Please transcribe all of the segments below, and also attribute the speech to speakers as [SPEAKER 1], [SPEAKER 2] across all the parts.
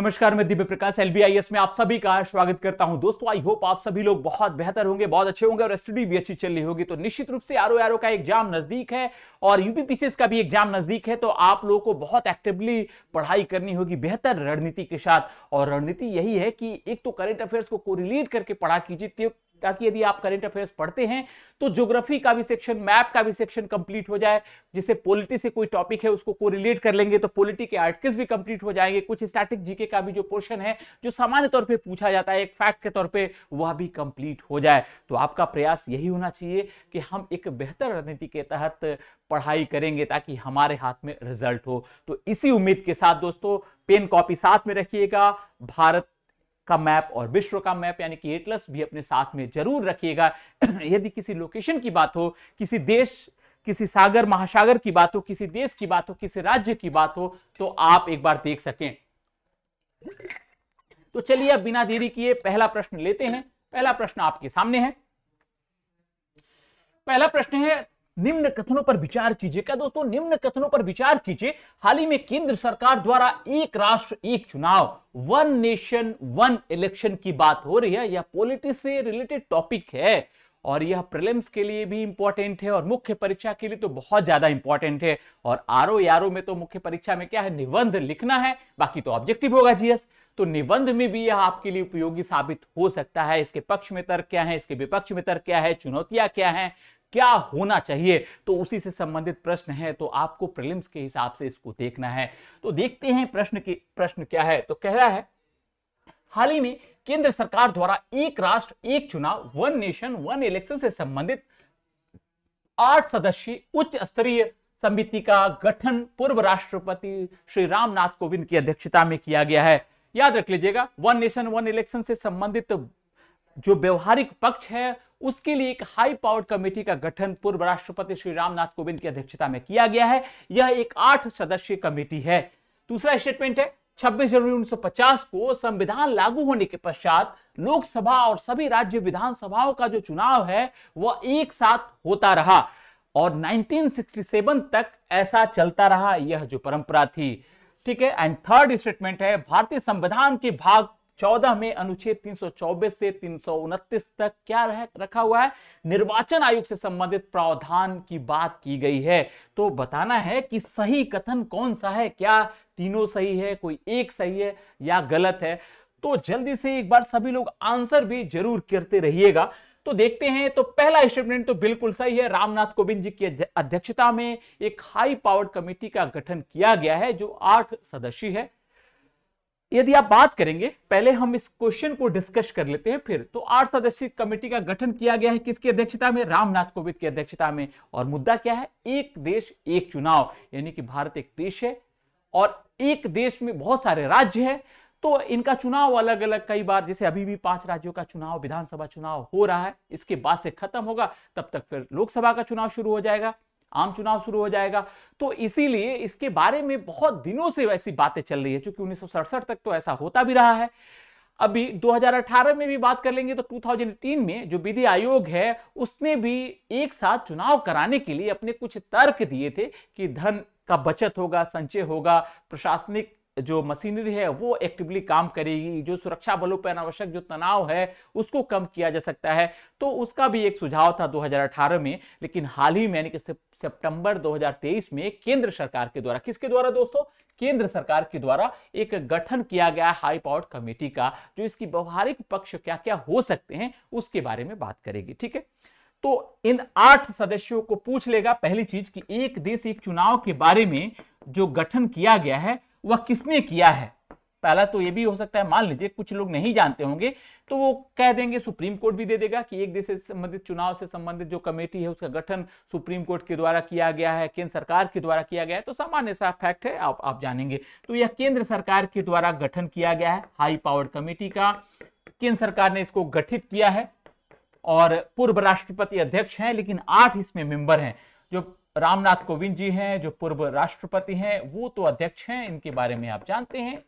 [SPEAKER 1] नमस्कार मैं दिव्य प्रकाश एलबीआईएस में आप सभी का स्वागत करता हूं दोस्तों आई होप आप सभी लोग बहुत बेहतर होंगे बहुत अच्छे होंगे और स्टडी भी अच्छी चल रही होगी तो निश्चित रूप से आर आरओ का एग्जाम नजदीक है और यूपीपीसीएस का भी एग्जाम नजदीक है तो आप लोगों को बहुत एक्टिवली पढ़ाई करनी होगी बेहतर रणनीति के साथ और रणनीति यही है कि एक तो करेंट अफेयर्स को रिलेट करके पढ़ा कीजिए ताकि यदि आप करंट अफेयर्स पढ़ते हैं तो ज्योग्राफी का भी सेक्शन मैप का भी सेक्शन कंप्लीट हो जाए जिसे पॉलिटी से कोई टॉपिक है उसको कोरिलेट कर लेंगे तो पॉलिटी के आर्टिकल्स भी कंप्लीट हो जाएंगे कुछ स्टैटिक जीके का भी जो पोर्शन है जो सामान्य तौर पे पूछा जाता है एक फैक्ट के तौर पे वह भी कंप्लीट हो जाए तो आपका प्रयास यही होना चाहिए कि हम एक बेहतर रणनीति के तहत पढ़ाई करेंगे ताकि हमारे हाथ में रिजल्ट हो तो इसी उम्मीद के साथ दोस्तों पेन कॉपी साथ में रखिएगा भारत का मैप और विश्व का मैप यानी कि एटलस भी अपने साथ में जरूर रखिएगा यदि किसी लोकेशन की बात हो किसी देश किसी सागर महासागर की बात हो किसी देश की बात हो किसी राज्य की बात हो तो आप एक बार देख सकें तो चलिए अब बिना देरी किए पहला प्रश्न लेते हैं पहला प्रश्न आपके सामने है पहला प्रश्न है निम्न कथनों पर विचार कीजिए क्या दोस्तों निम्न कथनों पर विचार कीजिए हाल ही में केंद्र सरकार द्वारा एक राष्ट्र एक चुनाव वन नेशन वन इलेक्शन की बात हो रही है यह पॉलिटिक्स से रिलेटेड टॉपिक है और यह प्रिलिम्स के लिए भी इंपॉर्टेंट है और मुख्य परीक्षा के लिए तो बहुत ज्यादा इंपॉर्टेंट है और आरओ यारो में तो मुख्य परीक्षा में क्या है निबंध लिखना है बाकी तो ऑब्जेक्टिव होगा जीएस तो निबंध में भी यह आपके लिए उपयोगी साबित हो सकता है इसके पक्ष में तर्क क्या है इसके विपक्ष में तर्क क्या है चुनौतियां क्या है क्या होना चाहिए तो उसी से संबंधित प्रश्न है तो आपको प्रिलिम्स के हिसाब से इसको देखना है तो देखते हैं प्रश्न की प्रश्न क्या है तो कह रहा है हाल ही में केंद्र सरकार द्वारा एक राष्ट्र एक चुनाव वन नेशन वन इलेक्शन से संबंधित आठ सदस्यीय उच्च स्तरीय समिति का गठन पूर्व राष्ट्रपति श्री रामनाथ कोविंद की अध्यक्षता में किया गया है याद रख लीजिएगा वन नेशन वन इलेक्शन से संबंधित जो व्यवहारिक पक्ष है उसके लिए एक हाई पावर्ड कमेटी का गठन पूर्व राष्ट्रपति श्री रामनाथ कोविंद की अध्यक्षता में किया गया है यह एक आठ सदस्यीय कमेटी है दूसरा स्टेटमेंट है 26 जनवरी 1950 को संविधान लागू होने के पश्चात लोकसभा और सभी राज्य विधानसभाओं का जो चुनाव है वह एक साथ होता रहा और 1967 तक ऐसा चलता रहा यह जो परंपरा थी ठीक है एंड थर्ड स्टेटमेंट है भारतीय संविधान के भाग चौदह में अनुच्छेद 324 से तीन तक क्या रह, रखा हुआ है निर्वाचन आयोग से संबंधित प्रावधान की बात की गई है तो बताना है कि सही कथन कौन सा है क्या तीनों सही है कोई एक सही है या गलत है तो जल्दी से एक बार सभी लोग आंसर भी जरूर करते रहिएगा तो देखते हैं तो पहला स्टेटमेंट तो बिल्कुल सही है रामनाथ कोविंद जी की अध्यक्षता में एक हाई पावर्ड कमेटी का गठन किया गया है जो आठ सदस्य है यदि आप बात करेंगे पहले हम इस क्वेश्चन को डिस्कस कर लेते हैं फिर तो आठ सदस्यीय कमेटी का गठन किया गया है किसकी अध्यक्षता में रामनाथ कोविंद की अध्यक्षता में और मुद्दा क्या है एक देश एक चुनाव यानी कि भारत एक देश है और एक देश में बहुत सारे राज्य है तो इनका चुनाव अलग अलग कई बार जैसे अभी भी पांच राज्यों का चुनाव विधानसभा चुनाव हो रहा है इसके बाद से खत्म होगा तब तक फिर लोकसभा का चुनाव शुरू हो जाएगा आम चुनाव शुरू हो जाएगा तो इसीलिए इसके बारे में बहुत दिनों से ऐसी बातें चल रही है चूंकि उन्नीस तक तो ऐसा होता भी रहा है अभी 2018 में भी बात कर लेंगे तो 2003 में जो विधि आयोग है उसने भी एक साथ चुनाव कराने के लिए अपने कुछ तर्क दिए थे कि धन का बचत होगा संचय होगा प्रशासनिक जो मशीनरी है वो एक्टिवली काम करेगी जो सुरक्षा बलों पर अनावश्यक जो तनाव है उसको कम किया जा सकता है तो उसका भी एक सुझाव था 2018 में लेकिन हाल ही में यानी कि सितंबर 2023 में केंद्र सरकार के द्वारा किसके द्वारा दोस्तों केंद्र सरकार के द्वारा एक गठन किया गया हाई पावर कमेटी का जो इसकी व्यवहारिक पक्ष क्या क्या हो सकते हैं उसके बारे में बात करेगी ठीक है तो इन आठ सदस्यों को पूछ लेगा पहली चीज कि एक देश एक चुनाव के बारे में जो गठन किया गया है वह किसने किया है पहला तो ये भी हो सकता है मान लीजिए कुछ लोग नहीं जानते होंगे तो वो कह देंगे सुप्रीम कोर्ट भी दे देगा कि एक देश से संबंधित चुनाव से संबंधित जो कमेटी है उसका गठन सुप्रीम कोर्ट के द्वारा किया गया है केंद्र सरकार के द्वारा किया गया है तो सामान्य सा फैक्ट है आप आप जानेंगे तो यह केंद्र सरकार के द्वारा गठन किया गया है हाई पावर कमेटी का केंद्र सरकार ने इसको गठित किया है और पूर्व राष्ट्रपति अध्यक्ष हैं लेकिन आठ इसमें मेंबर हैं जो रामनाथ कोविंद जी हैं जो पूर्व राष्ट्रपति हैं वो तो अध्यक्ष हैं इनके बारे में आप जानते हैं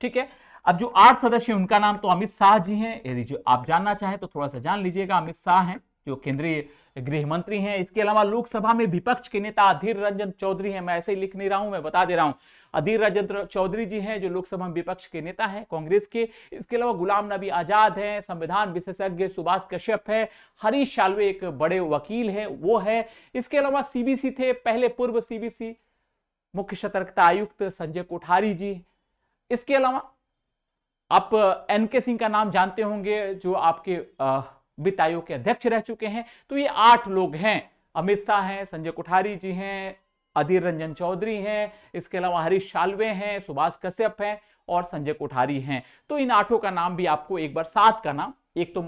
[SPEAKER 1] ठीक है अब जो आठ सदस्य हैं उनका नाम तो अमित शाह जी हैं यदि जो आप जानना चाहें तो थोड़ा सा जान लीजिएगा अमित शाह हैं जो केंद्रीय गृह मंत्री हैं इसके अलावा लोकसभा में विपक्ष के नेता अधीर रंजन चौधरी हैं मैं ऐसे ही लिख नहीं रहा हूं मैं बता दे रहा हूं अधीर राजेंद्र चौधरी जी हैं जो लोकसभा विपक्ष के नेता हैं कांग्रेस के इसके अलावा गुलाम नबी आजाद हैं संविधान विशेषज्ञ सुभाष कश्यप है हरीश शालवे एक बड़े वकील हैं वो है इसके अलावा सीबीसी थे पहले पूर्व सीबीसी मुख्य सतर्कता आयुक्त संजय कोठारी जी इसके अलावा आप एनके सिंह का नाम जानते होंगे जो आपके वित्त आयोग के अध्यक्ष रह चुके हैं तो ये आठ लोग हैं अमित शाह हैं संजय कोठारी जी हैं अधीर रंजन चौधरी हैं इसके अलावा हरीश शालवे हैं सुभाष कश्यप हैं और संजय कोठारी हैं तो इन आठों का नाम भी आपको एक बार सात का नाम एक तो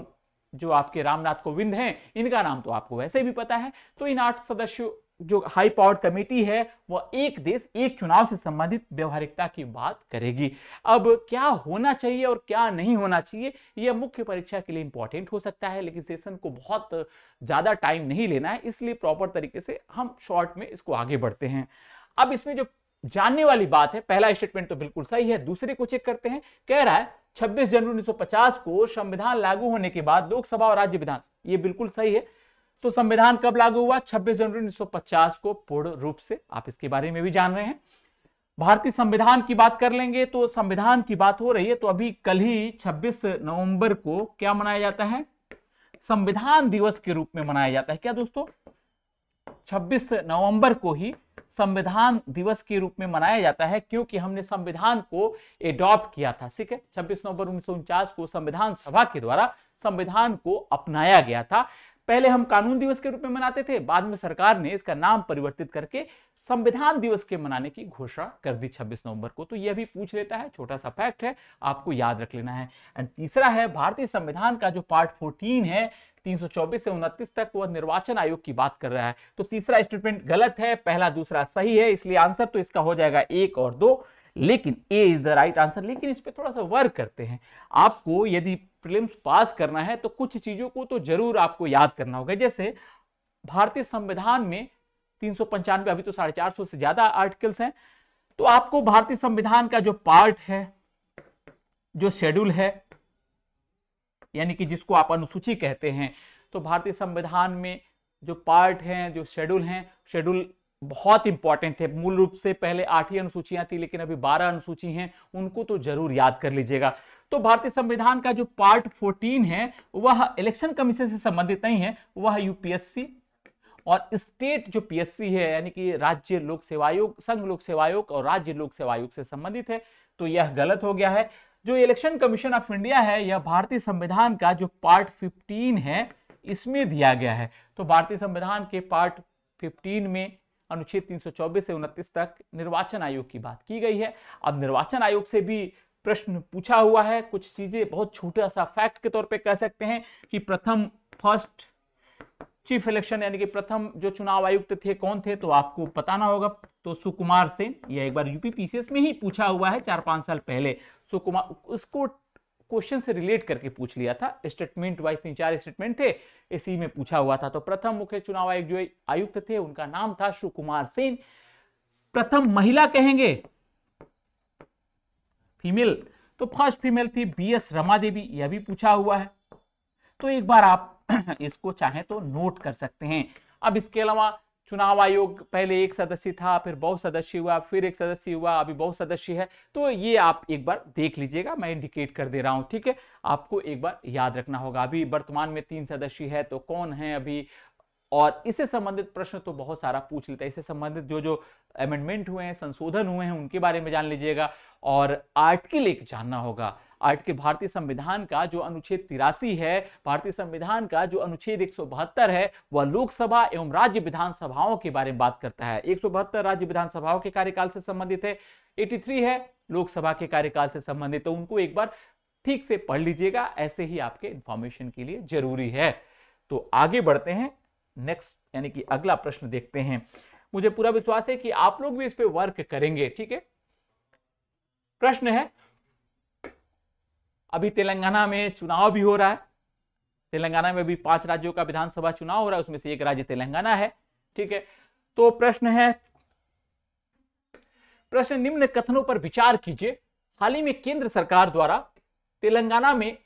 [SPEAKER 1] जो आपके रामनाथ कोविंद हैं इनका नाम तो आपको वैसे भी पता है तो इन आठ सदस्यों जो हाई पावर कमेटी है वह एक देश एक चुनाव से संबंधित व्यवहारिकता की बात करेगी अब क्या होना चाहिए और क्या नहीं होना चाहिए यह मुख्य परीक्षा के लिए इंपॉर्टेंट हो सकता है लेकिन सेशन को बहुत ज़्यादा टाइम नहीं लेना है इसलिए प्रॉपर तरीके से हम शॉर्ट में इसको आगे बढ़ते हैं अब इसमें जो जानने वाली बात है पहला स्टेटमेंट तो बिल्कुल सही है दूसरे को चेक करते हैं कह रहा है 26 जनवरी 1950 को संविधान लागू होने के बाद लोकसभा और राज्य विधान ये बिल्कुल सही है तो संविधान कब लागू हुआ 26 जनवरी 1950 को पूर्ण रूप से आप इसके बारे में भी जान रहे हैं भारतीय संविधान की बात कर लेंगे तो संविधान की बात हो रही है तो अभी कल ही 26 नवंबर को क्या मनाया जाता है संविधान दिवस के रूप में मनाया जाता है क्या दोस्तों 26 नवंबर को ही संविधान दिवस के रूप में मनाया जाता है क्योंकि हमने संविधान को एडॉप्ट किया था ठीक है छब्बीस नवंबर उन्नीस को संविधान सभा के द्वारा संविधान को अपनाया गया था पहले हम कानून दिवस के रूप में मनाते थे बाद में सरकार ने इसका नाम परिवर्तित करके संविधान दिवस के मनाने की घोषणा कर दी 26 नवंबर को तो यह भी पूछ लेता है छोटा सा फैक्ट है आपको याद रख लेना है एंड तीसरा है भारतीय संविधान का जो पार्ट 14 है तीन से उनतीस तक वह निर्वाचन आयोग की बात कर रहा है तो तीसरा स्टेटमेंट गलत है पहला दूसरा सही है इसलिए आंसर तो इसका हो जाएगा एक और दो लेकिन A is the right answer लेकिन इस पर थोड़ा सा वर्क करते हैं आपको यदि प्रिलिम्स पास करना है तो कुछ चीज़ों को तो ज़रूर आपको याद करना होगा जैसे भारतीय संविधान में तीन अभी तो साढ़े चार से ज़्यादा आर्टिकल्स हैं तो आपको भारतीय संविधान का जो पार्ट है जो शेड्यूल है यानी कि जिसको आप अनुसूची कहते हैं तो भारतीय संविधान में जो पार्ट हैं जो शेड्यूल हैं शेड्यूल बहुत इंपॉर्टेंट है मूल रूप से पहले आठ ही अनुसूचियां थी लेकिन अभी बारह अनुसूची हैं उनको तो जरूर याद कर लीजिएगा तो भारतीय संविधान का जो पार्ट 14 है वह इलेक्शन कमीशन से संबंधित नहीं है वह यूपीएससी और स्टेट जो पीएससी है यानी कि राज्य लोक सेवा आयोग संघ लोक सेवा आयोग और राज्य लोक सेवा आयोग से संबंधित है तो यह गलत हो गया है जो इलेक्शन कमीशन ऑफ इंडिया है यह भारतीय संविधान का जो पार्ट 15 है इसमें दिया गया है तो भारतीय संविधान के पार्ट 15 में अनुच्छेद 324 से उनतीस तक निर्वाचन आयोग की बात की गई है अब निर्वाचन आयोग से भी प्रश्न पूछा हुआ है कुछ चीजें बहुत छोटा सा फैक्ट के तौर पे कह सकते हैं कि प्रथम फर्स्ट चीफ इलेक्शन यानी कि प्रथम जो चुनाव आयुक्त थे कौन थे तो आपको बताना होगा तो सुकुमार सेन यह एक बार यूपी पीसीएस में ही पूछा हुआ है चार पांच साल पहले सुकुमार उसको क्वेश्चन से रिलेट करके पूछ लिया था स्टेटमेंट वाइज तीन चार स्टेटमेंट थे इसी में पूछा हुआ था तो प्रथम मुख्य चुनाव आयुक्त जो आयुक्त थे उनका नाम था सुकुमार सेन प्रथम महिला कहेंगे फीमेल तो फर्स्ट फीमेल थी बी एस रमा देवी यह भी पूछा हुआ है तो एक बार आप इसको चाहे तो नोट कर सकते हैं अब इसके अलावा चुनाव आयोग पहले एक सदस्य था फिर बहुत सदस्य हुआ फिर एक सदस्य हुआ अभी बहुत सदस्य है तो ये आप एक बार देख लीजिएगा मैं इंडिकेट कर दे रहा हूँ ठीक है आपको एक बार याद रखना होगा अभी वर्तमान में तीन सदस्य है तो कौन है अभी और इससे संबंधित प्रश्न तो बहुत सारा पूछ लेता है इससे संबंधित जो जो अमेंडमेंट हुए हैं संशोधन हुए हैं उनके बारे में जान लीजिएगा और आर्टिकल एक जानना होगा के भारतीय संविधान का जो अनुच्छेद तिरासी है भारतीय संविधान का जो अनुच्छेद एक है वह लोकसभा एवं राज्य विधानसभाओं के बारे में बात करता है एक राज्य विधानसभाओं के कार्यकाल से संबंधित है एटी है लोकसभा के कार्यकाल से संबंधित तो उनको एक बार ठीक से पढ़ लीजिएगा ऐसे ही आपके इंफॉर्मेशन के लिए जरूरी है तो आगे बढ़ते हैं नेक्स्ट यानी कि अगला प्रश्न देखते हैं मुझे पूरा विश्वास है कि आप लोग भी इस पर वर्क करेंगे ठीक है प्रश्न है अभी तेलंगाना में चुनाव भी हो रहा है तेलंगाना में अभी पांच राज्यों का विधानसभा चुनाव हो रहा है उसमें से एक राज्य तेलंगाना है ठीक है तो प्रश्न है प्रश्न निम्न कथनों पर विचार कीजिए हाल ही में केंद्र सरकार द्वारा तेलंगाना में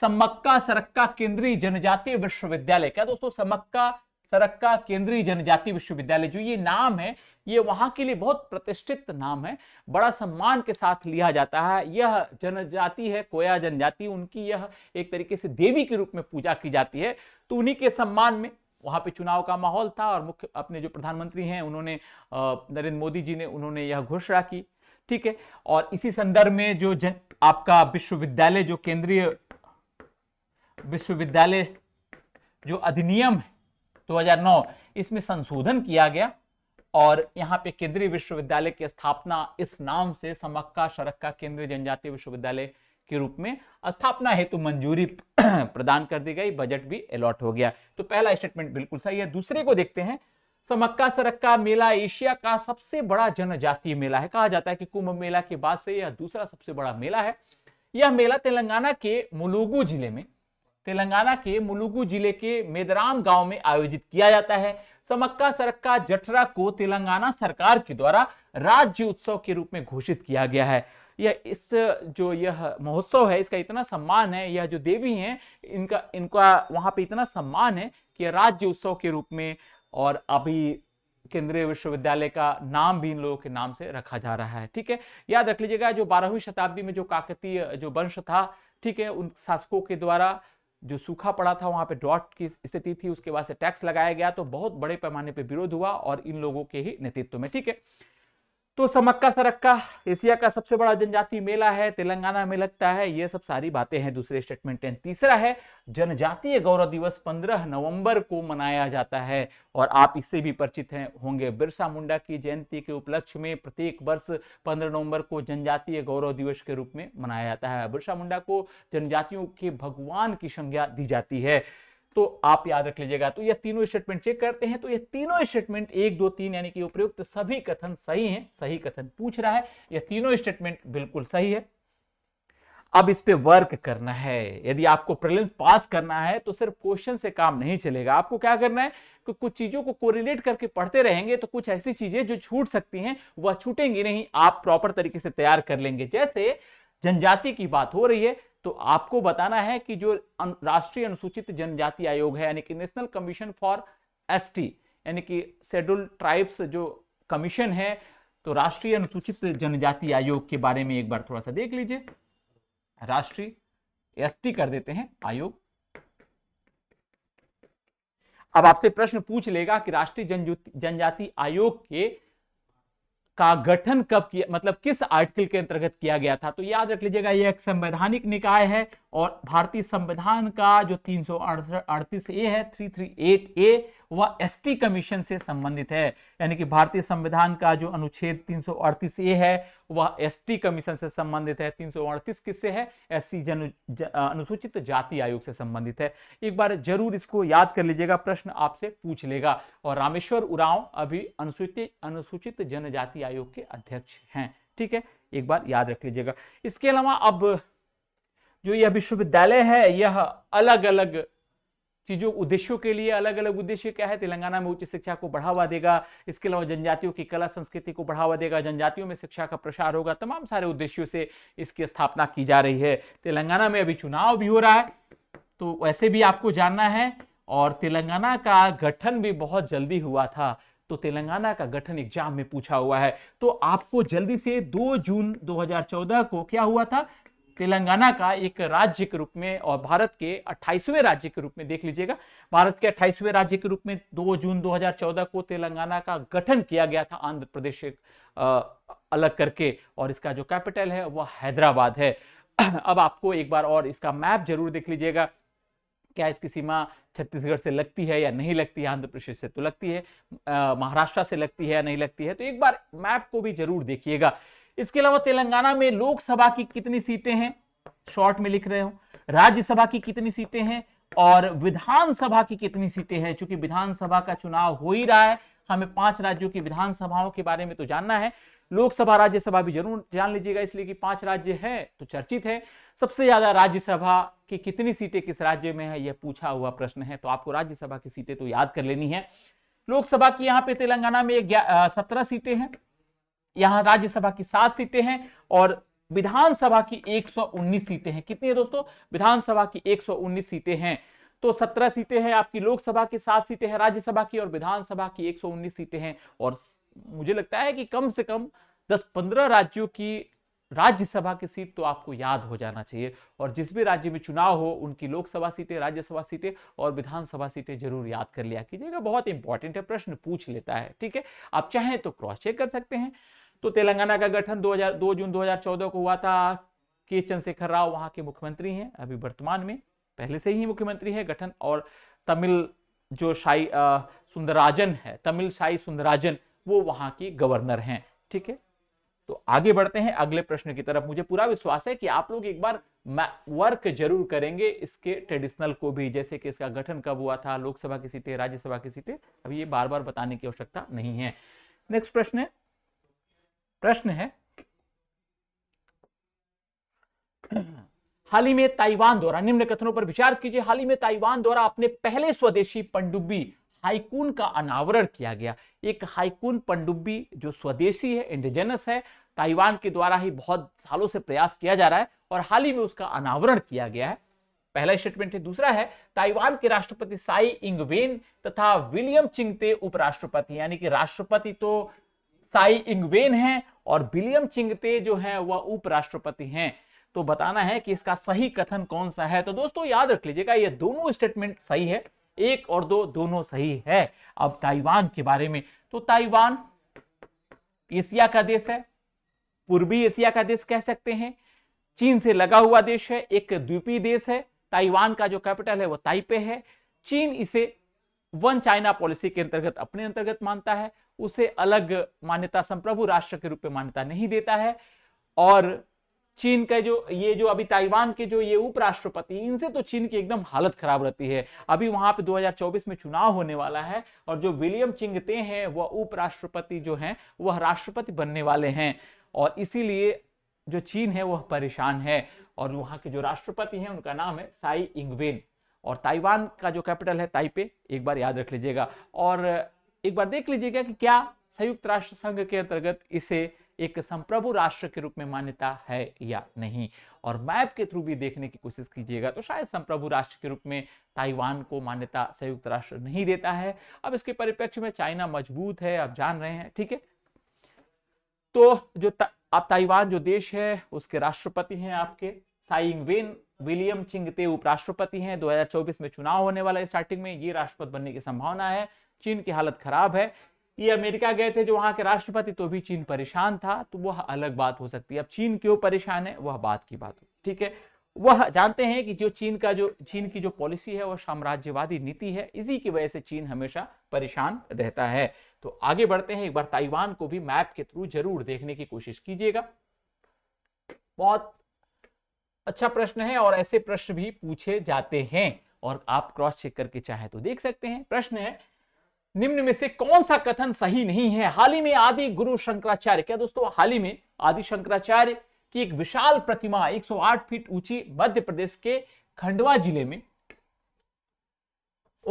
[SPEAKER 1] समक्का सरक्का केंद्रीय जनजातीय विश्वविद्यालय क्या दोस्तों समक्का सरक्का केंद्रीय जनजाति विश्वविद्यालय जो ये नाम है ये वहाँ के लिए बहुत प्रतिष्ठित नाम है बड़ा सम्मान के साथ लिया जाता है यह जनजाति है कोया जनजाति उनकी यह एक तरीके से देवी के रूप में पूजा की जाती है तो उन्हीं के सम्मान में वहाँ पे चुनाव का माहौल था और मुख्य अपने जो प्रधानमंत्री हैं उन्होंने नरेंद्र मोदी जी ने उन्होंने यह घोषणा की ठीक है और इसी संदर्भ में जो जन आपका विश्वविद्यालय जो केंद्रीय विश्वविद्यालय जो अधिनियम है 2009 इसमें संशोधन किया गया और यहाँ पे केंद्रीय विश्वविद्यालय की स्थापना इस नाम से समक्का सरक्का केंद्रीय जनजातीय विश्वविद्यालय के रूप में स्थापना हेतु मंजूरी प्रदान कर दी गई बजट भी अलॉट हो गया तो पहला स्टेटमेंट बिल्कुल सही है दूसरे को देखते हैं समक्का सरक्का मेला एशिया का सबसे बड़ा जनजातीय मेला है कहा जाता है कि कुंभ मेला के बाद से यह दूसरा सबसे बड़ा मेला है यह मेला तेलंगाना के मुलुगु जिले में तेलंगाना के मुलुगु जिले के मेदराम गांव में आयोजित किया जाता है समक्का सरक्का जठरा को तेलंगाना सरकार के द्वारा राज्य उत्सव के रूप में घोषित किया गया है यह इस जो यह महोत्सव है इसका इतना सम्मान है यह जो देवी हैं इनका इनका वहाँ पे इतना सम्मान है कि राज्य उत्सव के रूप में और अभी केंद्रीय विश्वविद्यालय का नाम भी इन लोगों के नाम से रखा जा रहा है ठीक है याद रख लीजिएगा जो बारहवीं शताब्दी में जो काकतीय जो वंश था ठीक है उन शासकों के द्वारा जो सूखा पड़ा था वहां पे ड्रॉट की स्थिति थी उसके बाद से टैक्स लगाया गया तो बहुत बड़े पैमाने पे विरोध हुआ और इन लोगों के ही नेतृत्व में ठीक है तो समक्का सरक्का एशिया का सबसे बड़ा जनजाति मेला है तेलंगाना में लगता है ये सब सारी बातें हैं दूसरे स्टेटमेंट टेन तीसरा है जनजातीय गौरव दिवस 15 नवंबर को मनाया जाता है और आप इससे भी परिचित हैं होंगे बिरसा मुंडा की जयंती के उपलक्ष्य में प्रत्येक वर्ष 15 नवंबर को जनजातीय गौरव दिवस के रूप में मनाया जाता है बिरसा मुंडा को जनजातियों के भगवान की संज्ञा दी जाती है तो आप याद रख लीजिएगा तो यह तीनों स्टेटमेंट चेक करते हैं तो यह तीनों स्टेटमेंट एक दो तीन यानी कि उपयुक्त सभी कथन सही है सही कथन पूछ रहा है यह तीनों स्टेटमेंट बिल्कुल सही है अब इस पे वर्क करना है यदि आपको प्रिलिम्स पास करना है तो सिर्फ क्वेश्चन से काम नहीं चलेगा आपको क्या करना है कि कुछ चीजों को कोरिलेट करके पढ़ते रहेंगे तो कुछ ऐसी चीजें जो छूट सकती हैं वह छूटेंगी नहीं आप प्रॉपर तरीके से तैयार कर लेंगे जैसे जनजाति की बात हो रही है तो आपको बताना है कि जो राष्ट्रीय अनुसूचित जनजाति आयोग है यानी कि नेशनल कमीशन फॉर एसटी यानी कि शेड्यूल ट्राइब्स जो कमीशन है तो राष्ट्रीय अनुसूचित जनजाति आयोग के बारे में एक बार थोड़ा सा देख लीजिए राष्ट्रीय एसटी कर देते हैं आयोग अब आपसे प्रश्न पूछ लेगा कि राष्ट्रीय जनजाति आयोग के का गठन कब किया मतलब किस आर्टिकल के अंतर्गत किया गया था तो याद रख लीजिएगा ये एक संवैधानिक निकाय है और भारतीय संविधान का जो तीन सौ ए है 338 ए वह एसटी कमीशन से संबंधित है यानी कि भारतीय संविधान का जो अनुच्छेद 338 ए है वह एसटी कमीशन से संबंधित है 338 किससे है एससी जन अनुसूचित जाति आयोग से संबंधित है एक बार जरूर इसको याद कर लीजिएगा प्रश्न आपसे पूछ लेगा और रामेश्वर उराव अभी अनुसूचित अनुसूचित जनजाति आयोग के अध्यक्ष हैं ठीक है एक बार याद रख लीजिएगा इसके अलावा अब जो यह विश्वविद्यालय है यह अलग अलग चीजों उद्देश्यों के लिए अलग अलग उद्देश्य क्या है तेलंगाना में उच्च शिक्षा को बढ़ावा देगा इसके अलावा जनजातियों की कला संस्कृति को बढ़ावा देगा जनजातियों में शिक्षा का प्रसार होगा तमाम सारे उद्देश्यों से इसकी स्थापना की जा रही है तेलंगाना में अभी चुनाव भी हो रहा है तो वैसे भी आपको जानना है और तेलंगाना का गठन भी बहुत जल्दी हुआ था तो तेलंगाना का गठन एग्जाम में पूछा हुआ है तो आपको जल्दी से दो जून दो को क्या हुआ था तेलंगाना का एक राज्य के रूप में और भारत के 28वें राज्य के रूप में देख लीजिएगा भारत के 28वें राज्य के रूप में 2 जून 2014 को तेलंगाना का गठन किया गया था आंध्र प्रदेश से अलग करके और इसका जो कैपिटल है वह हैदराबाद है अब आपको एक बार और इसका मैप जरूर देख लीजिएगा क्या इसकी सीमा छत्तीसगढ़ से लगती है या नहीं लगती है आंध्र प्रदेश से तो लगती है महाराष्ट्र से लगती है या नहीं लगती है तो एक बार मैप को भी जरूर देखिएगा इसके अलावा तेलंगाना में लोकसभा की कितनी सीटें हैं शॉर्ट में लिख रहे हो राज्यसभा की कितनी सीटें हैं और विधानसभा की कितनी सीटें हैं चूंकि विधानसभा का चुनाव हो ही रहा है हमें पांच राज्यों की विधानसभाओं के बारे में तो जानना है लोकसभा राज्यसभा भी जरूर जान लीजिएगा इसलिए कि पांच राज्य हैं तो चर्चित है सबसे ज्यादा राज्यसभा की कितनी सीटें किस राज्य में है यह पूछा हुआ प्रश्न है तो आपको राज्यसभा की सीटें तो याद कर लेनी है लोकसभा की यहाँ पे तेलंगाना में सत्रह सीटें हैं यहां राज्यसभा की सात सीटें हैं और विधानसभा की 119 सीटें हैं कितनी है दोस्तों विधानसभा की 119 सीटें हैं तो 17 सीटें हैं आपकी लोकसभा की सात सीटें हैं राज्यसभा की और विधानसभा की 119 सीटें हैं और मुझे लगता है कि कम से कम 10-15 राज्यों की राज्यसभा की सीट तो आपको याद हो जाना चाहिए और जिस भी राज्य में चुनाव हो उनकी लोकसभा सीटें राज्यसभा सीटें और विधानसभा सीटें जरूर याद कर लिया कीजिएगा बहुत इंपॉर्टेंट है प्रश्न पूछ लेता है ठीक है आप चाहें तो क्रॉस चेक कर सकते हैं तो तेलंगाना का गठन 2000 दो जून 2014 को हुआ था के चंद्रशेखर राव वहाँ के मुख्यमंत्री हैं अभी वर्तमान में पहले से ही मुख्यमंत्री है गठन और तमिल जो शाही सुंदराजन है तमिल शाही सुंदराजन वो वहाँ की गवर्नर हैं ठीक है तो आगे बढ़ते हैं अगले प्रश्न की तरफ मुझे पूरा विश्वास है कि आप लोग एक बार वर्क जरूर करेंगे इसके ट्रेडिशनल को भी जैसे कि इसका गठन कब हुआ था लोकसभा की सीटें राज्यसभा की सीटें अभी ये बार बार बताने की आवश्यकता नहीं है नेक्स्ट प्रश्न है प्रश्न है हाल ही में ताइवान द्वारा निम्न कथनों पर विचार कीजिए हाल ही में ताइवान द्वारा अपने पहले स्वदेशी पनडुब्बी हाइकून का अनावरण किया गया एक हाइकून पंडुबी जो स्वदेशी है इंडिजेनस है ताइवान के द्वारा ही बहुत सालों से प्रयास किया जा रहा है और हाल ही में उसका अनावरण किया गया है पहला स्टेटमेंट है दूसरा है ताइवान के राष्ट्रपति साई इंगवेन तथा विलियम चिंगते उपराष्ट्रपति यानी कि राष्ट्रपति तो साई इंगवेन हैं और विलियम चिंगते जो हैं वह उपराष्ट्रपति हैं तो बताना है कि इसका सही कथन कौन सा है तो दोस्तों याद रख लीजिएगा ये दोनों स्टेटमेंट सही है एक और दो दोनों सही है अब ताइवान के बारे में तो ताइवान एशिया का देश है पूर्वी एशिया का देश कह सकते हैं चीन से लगा हुआ देश है एक द्वीपीय देश है ताइवान का जो कैपिटल है वो ताइपे है चीन इसे वन चाइना पॉलिसी के अंतर्गत अपने अंतर्गत मानता है उसे अलग मान्यता संप्रभु राष्ट्र के रूप में मान्यता नहीं देता है और चीन का जो ये जो अभी ताइवान के जो ये उपराष्ट्रपति इनसे तो चीन की एकदम हालत खराब रहती है अभी वहां पे 2024 में चुनाव होने वाला है और जो विलियम चिंगते हैं वह उपराष्ट्रपति जो हैं वह राष्ट्रपति बनने वाले हैं और इसीलिए जो चीन है वह परेशान है और वहां के जो राष्ट्रपति हैं उनका नाम है साई इंगवेन और ताइवान का जो कैपिटल है ताइपे एक बार याद रख लीजिएगा और एक बार देख लीजिएगा कि क्या संयुक्त राष्ट्र संघ के अंतर्गत इसे एक संप्रभु राष्ट्र के रूप में मान्यता है या नहीं और मैप के थ्रू भी देखने की कोशिश कीजिएगा तो शायद संप्रभु राष्ट्र के रूप में ताइवान को मान्यता संयुक्त राष्ट्र नहीं देता है अब इसके परिप्रेक्ष्य में चाइना मजबूत है आप जान रहे हैं ठीक है तो जो ता, आप ताइवान जो देश है उसके राष्ट्रपति हैं आपके साइंग वेन विलियम चिंगते उपराष्ट्रपति हैं 2024 में चुनाव होने वाला है स्टार्टिंग में ये राष्ट्रपति बनने की संभावना है चीन की हालत खराब है ये अमेरिका गए थे जो वहां के राष्ट्रपति तो भी चीन परेशान था तो वह अलग बात हो सकती है अब चीन क्यों परेशान है वह बात की बात हो ठीक है वह जानते हैं कि जो चीन का जो चीन की जो पॉलिसी है वह साम्राज्यवादी नीति है इसी की वजह से चीन हमेशा परेशान रहता है तो आगे बढ़ते हैं एक बार ताइवान को भी मैप के थ्रू जरूर देखने की कोशिश कीजिएगा बहुत अच्छा प्रश्न है और ऐसे प्रश्न भी पूछे जाते हैं और आप क्रॉस चेक करके चाहे तो देख सकते हैं प्रश्न है निम्न में से कौन सा कथन सही नहीं है हाल ही में आदि गुरु शंकराचार्य क्या दोस्तों हाल ही में आदि शंकराचार्य की एक विशाल प्रतिमा 108 फीट ऊंची मध्य प्रदेश के खंडवा जिले में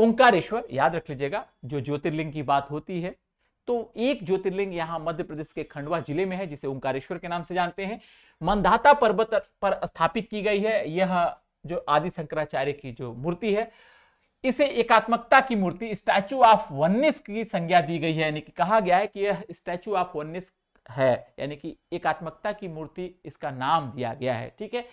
[SPEAKER 1] ओंकारेश्वर याद रख लीजिएगा जो ज्योतिर्लिंग की बात होती है तो एक ज्योतिर्लिंग यहां मध्य प्रदेश के खंडवा जिले में है जिसे ओंकारेश्वर के नाम से जानते हैं मंदाता पर्वत पर स्थापित की गई है यह जो आदि शंकराचार्य की जो मूर्ति है इसे एकात्मकता की मूर्ति स्टैचू ऑफ वननेस की संज्ञा दी गई है यानी कि कहा गया है कि यह स्टैचू ऑफ वननेस है यानी कि एकात्मकता की मूर्ति इसका नाम दिया गया है ठीक है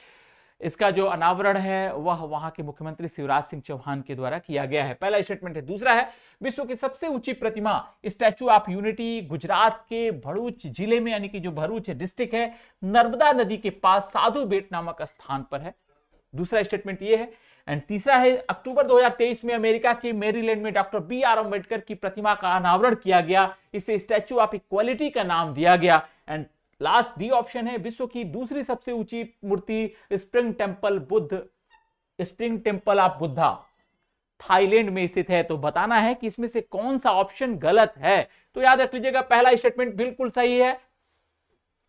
[SPEAKER 1] इसका जो अनावरण है वह वहां के मुख्यमंत्री शिवराज सिंह चौहान के द्वारा किया गया है पहला स्टेटमेंट है दूसरा है विश्व की सबसे ऊंची प्रतिमा स्टैचू ऑफ यूनिटी गुजरात के भरूच जिले में यानी कि जो भरूच डिस्ट्रिक्ट है नर्मदा नदी के पास साधु बेट नामक स्थान पर है दूसरा स्टेटमेंट ये है एंड तीसरा है अक्टूबर 2023 में अमेरिका के मेरीलैंड में डॉक्टर बी आर अम्बेडकर की प्रतिमा का अनावरण किया गया इसे स्टैचू ऑफ इक्वालिटी का नाम दिया गया एंड लास्ट डी ऑप्शन है विश्व की दूसरी सबसे ऊंची मूर्ति spring temple Buddha spring temple of Buddha Thailand में स्थित है तो बताना है कि इसमें से कौन सा ऑप्शन गलत है तो याद रख लीजिएगा पहला स्टेटमेंट बिल्कुल सही है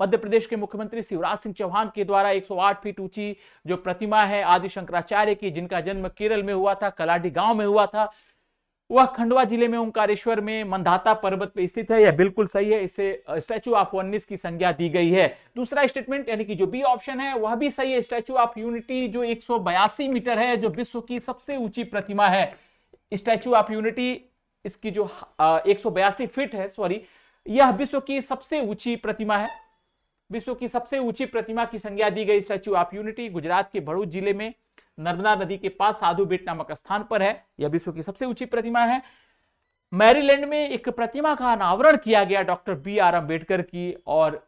[SPEAKER 1] मध्य प्रदेश के मुख्यमंत्री शिवराज सिंह चौहान के द्वारा 108 फीट ऊंची जो प्रतिमा है आदि शंकराचार्य की जिनका जन्म केरल में हुआ था कलाडी गांव में हुआ था वह खंडवा जिले में ओंकारेश्वर में मंदाता पर्वत पर स्थित है यह बिल्कुल सही है इसे स्टैचू ऑफ वननेस की संज्ञा दी गई है दूसरा स्टेटमेंट यानी कि जो बी ऑप्शन है वह भी सही है स्टैचू ऑफ यूनिटी जो एक मीटर है जो विश्व की सबसे ऊंची प्रतिमा है स्टैचू ऑफ यूनिटी इसकी जो एक फीट है सॉरी यह विश्व की सबसे ऊंची प्रतिमा है विश्व की सबसे ऊंची प्रतिमा की संज्ञा दी गई स्टैचू ऑफ यूनिटी गुजरात के भरूच जिले में नर्मदा नदी के पास साधु बेट नामक स्थान पर है यह विश्व की सबसे ऊंची प्रतिमा है मैरीलैंड में एक प्रतिमा का अनावरण किया गया डॉक्टर बी आर अम्बेडकर की और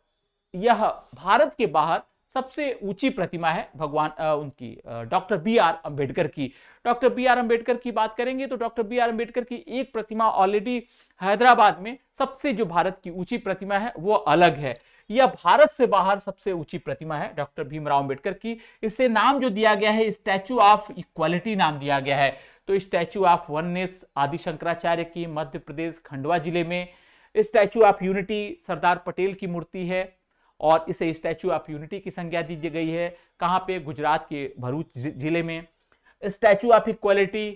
[SPEAKER 1] यह भारत के बाहर सबसे ऊंची प्रतिमा है भगवान आ, उनकी डॉक्टर बी आर अम्बेडकर की डॉक्टर बी आर अम्बेडकर की बात करेंगे तो डॉक्टर बी आर अम्बेडकर की एक प्रतिमा ऑलरेडी हैदराबाद में सबसे जो भारत की ऊंची प्रतिमा है वो अलग है यह भारत से बाहर सबसे ऊंची प्रतिमा है डॉक्टर भीमराव अंबेडकर की इसे नाम जो दिया गया है स्टैचू ऑफ इक्वालिटी नाम दिया गया है तो स्टैचू ऑफ वननेस आदि शंकराचार्य की मध्य प्रदेश खंडवा जिले में statue of unity Sardar Patel की मूर्ति है और इसे स्टैचू ऑफ यूनिटी की संज्ञा दी गई है कहाँ पे गुजरात के भरूच जिले में स्टैचू ऑफ इक्वालिटी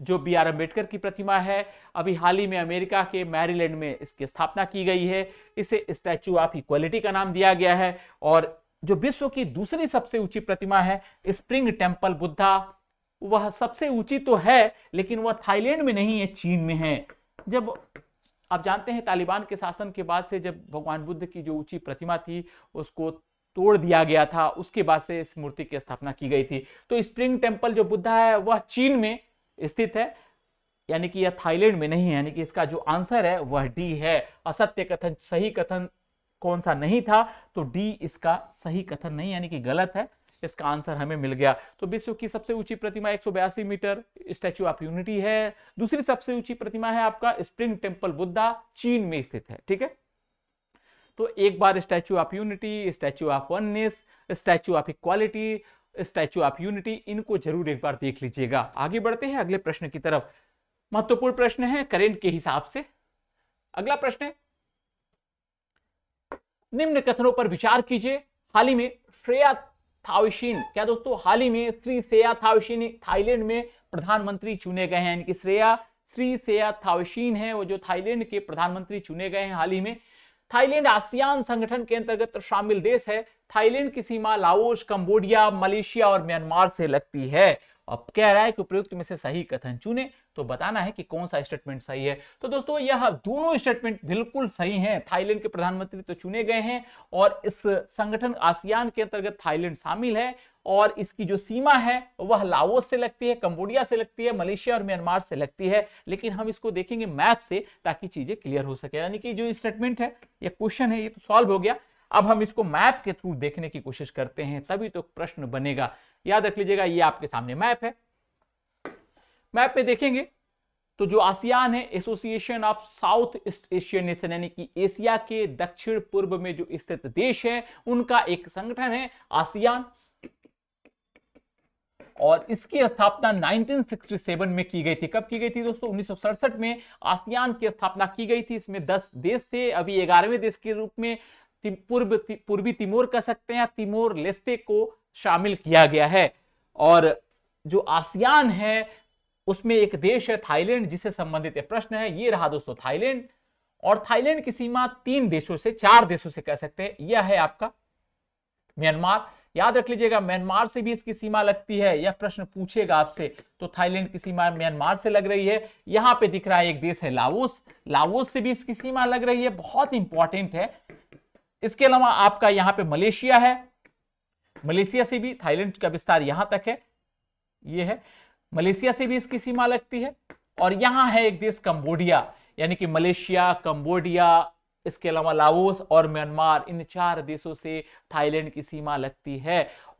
[SPEAKER 1] जो बी आर अम्बेडकर की प्रतिमा है अभी हाल ही में अमेरिका के मैरीलैंड में इसकी स्थापना की गई है इसे स्टैचू ऑफ इक्वलिटी का नाम दिया गया है और जो विश्व की दूसरी सबसे ऊंची प्रतिमा है स्प्रिंग टेम्पल बुद्धा वह सबसे ऊंची तो है लेकिन वह थाईलैंड में नहीं है चीन में है जब आप जानते हैं तालिबान के शासन के बाद से जब भगवान बुद्ध की जो ऊंची प्रतिमा थी उसको तोड़ दिया गया था उसके बाद से इस मूर्ति की स्थापना की गई थी तो स्प्रिंग टेम्पल जो बुद्धा है वह चीन में स्थित है यानी कि यह थाईलैंड में नहीं है यानी कि इसका जो आंसर है वह डी है असत्य कथन सही कथन कौन सा नहीं था तो डी इसका सही कथन नहीं यानी कि गलत है इसका आंसर हमें मिल गया तो विश्व की सबसे ऊंची प्रतिमा एक मीटर स्टैच्यू ऑफ यूनिटी है दूसरी सबसे ऊंची प्रतिमा है आपका स्प्रिंग टेम्पल बुद्धा चीन में स्थित है ठीक है तो एक बार statue of unity statue of oneness statue of equality statue of unity इनको जरूर एक बार देख लीजिएगा आगे बढ़ते हैं अगले प्रश्न की तरफ महत्वपूर्ण प्रश्न है करेंट के हिसाब से अगला प्रश्न है निम्न कथनों पर विचार कीजिए हाल ही में श्रेया थाउशीन क्या दोस्तों हाल ही में श्री श्रेया थावशिन थाईलैंड में प्रधानमंत्री चुने गए हैं इनकी श्रेया श्री श्रेया थाउशीन है वो जो थाईलैंड के प्रधानमंत्री चुने गए हैं हाल ही में थाईलैंड आसियान संगठन के अंतर्गत शामिल देश है थाईलैंड की सीमा लाओस कंबोडिया मलेशिया और म्यांमार से लगती है अब कह रहा है कि उपयुक्त में से सही कथन चुने तो बताना है कि कौन सा स्टेटमेंट सही है तो दोस्तों यह दोनों स्टेटमेंट बिल्कुल सही हैं थाईलैंड के प्रधानमंत्री तो चुने गए हैं और इस संगठन आसियान के अंतर्गत थाईलैंड शामिल है और इसकी जो सीमा है वह लाओस से लगती है कंबोडिया से लगती है मलेशिया और म्यांमार से लगती है लेकिन हम इसको देखेंगे मैप से ताकि चीजें क्लियर हो सके यानी कि जो स्टेटमेंट है यह क्वेश्चन है ये तो सॉल्व हो गया अब हम इसको मैप के थ्रू देखने की कोशिश करते हैं तभी तो प्रश्न बनेगा याद रख लीजिएगा ये आपके सामने मैप है मैप में देखेंगे तो जो आसियान है association of south east Asian nation यानी कि एशिया के दक्षिण पूर्व में जो स्थित देश है उनका एक संगठन है आसियान और इसकी स्थापना 1967 में की गई थी कब की गई थी दोस्तों उन्नीस में आसियान की स्थापना की गई थी इसमें 10 देश थे अभी ग्यारहवें देश के रूप में पूर्व ति, पूर्वी तिमोर कह सकते हैं तिमोर लेस्ते को शामिल किया गया है और जो आसियान है उसमें एक देश है थाईलैंड जिसे संबंधित प्रश्न है ये रहा दोस्तों थाईलैंड और थाईलैंड की सीमा तीन देशों से चार देशों से कह सकते हैं यह है आपका म्यांमार याद रख लीजिएगा म्यांमार से भी इसकी सीमा लगती है यह प्रश्न पूछेगा आपसे तो थाईलैंड की सीमा म्यांमार से लग रही है यहाँ पे दिख रहा है एक देश है लाओस लाओस से भी इसकी सीमा लग रही है बहुत इंपॉर्टेंट है इसके अलावा आपका यहां पे मलेशिया है मलेशिया से भी थाईलैंड का विस्तार यहां तक है ये है मलेशिया से भी इसकी सीमा लगती है और यहां है एक देश कंबोडिया यानी कि मलेशिया कंबोडिया इसके अलावा लाओस और म्यांमार इन चार देशों से थाईलैंड की सीमा लगती है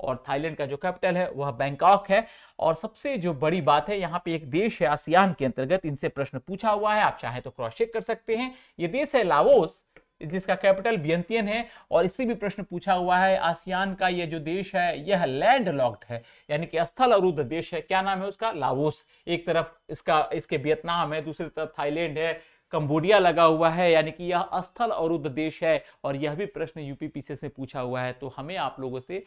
[SPEAKER 1] और थाईलैंड का जो कैपिटल है वह बैंकॉक है और सबसे जो बड़ी बात है यहाँ पे एक देश है आसियान के अंतर्गत इनसे प्रश्न पूछा हुआ है आप चाहे तो क्रॉस चेक कर सकते हैं ये देश है लाओस जिसका कैपिटल बियंतियन है और इससे भी प्रश्न पूछा हुआ है आसियान का यह जो देश है यह लैंड लॉक्ड है यानी कि स्थल अवरुद्ध देश है क्या नाम है उसका लावोस एक तरफ इसका इसके वियतनाम है दूसरी तरफ थाईलैंड है कंबोडिया लगा हुआ है यानी कि यह स्थल अरुद्ध देश है और यह भी प्रश्न यूपीपीसी से पूछा हुआ है तो हमें आप लोगों से